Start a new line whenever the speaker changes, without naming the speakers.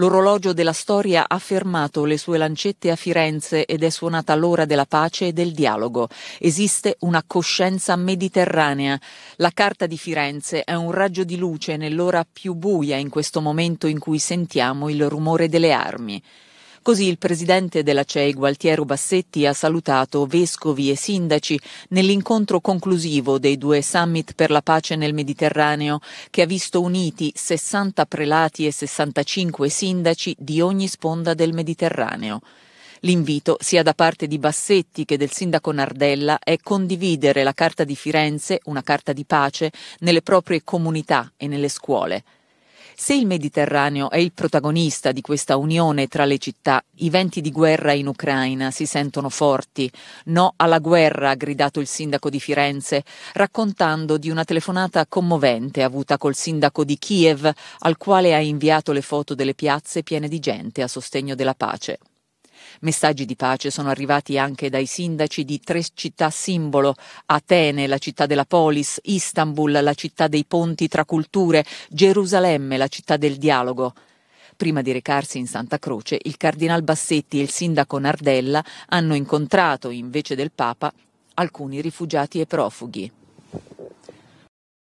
L'orologio della storia ha fermato le sue lancette a Firenze ed è suonata l'ora della pace e del dialogo. Esiste una coscienza mediterranea. La Carta di Firenze è un raggio di luce nell'ora più buia in questo momento in cui sentiamo il rumore delle armi. Così il presidente della CEI Gualtiero Bassetti ha salutato vescovi e sindaci nell'incontro conclusivo dei due summit per la pace nel Mediterraneo che ha visto uniti 60 prelati e 65 sindaci di ogni sponda del Mediterraneo. L'invito, sia da parte di Bassetti che del sindaco Nardella, è condividere la Carta di Firenze, una carta di pace, nelle proprie comunità e nelle scuole. Se il Mediterraneo è il protagonista di questa unione tra le città, i venti di guerra in Ucraina si sentono forti. No alla guerra, ha gridato il sindaco di Firenze, raccontando di una telefonata commovente avuta col sindaco di Kiev, al quale ha inviato le foto delle piazze piene di gente a sostegno della pace. Messaggi di pace sono arrivati anche dai sindaci di tre città simbolo, Atene, la città della polis, Istanbul, la città dei ponti tra culture, Gerusalemme, la città del dialogo. Prima di recarsi in Santa Croce, il cardinal Bassetti e il sindaco Nardella hanno incontrato, invece del Papa, alcuni rifugiati e profughi.